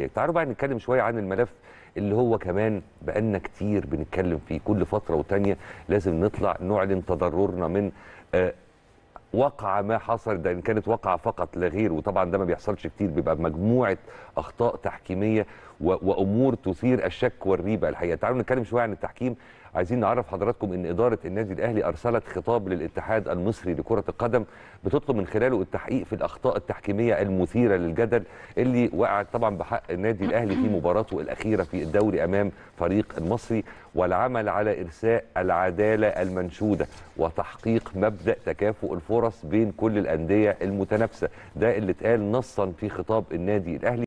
إيه، تعالوا بقى نتكلم شويه عن الملف اللي هو كمان بقالنا كتير بنتكلم فيه كل فتره وتانيه لازم نطلع نعلن تضررنا من آه، وقع ما حصل ده ان كانت وقعه فقط لا غير وطبعا ده ما بيحصلش كتير بيبقى مجموعه اخطاء تحكيميه وامور تثير الشك والريبه الحقيقه تعالوا نتكلم شويه عن التحكيم عايزين نعرف حضراتكم ان اداره النادي الاهلي ارسلت خطاب للاتحاد المصري لكره القدم بتطلب من خلاله التحقيق في الاخطاء التحكيميه المثيره للجدل اللي وقعت طبعا بحق النادي الاهلي في مباراته الاخيره في الدوري امام فريق المصري والعمل على ارساء العداله المنشوده وتحقيق مبدا تكافؤ الفرص فرص بين كل الانديه المتنافسه ده اللي اتقال نصا في خطاب النادي الاهلي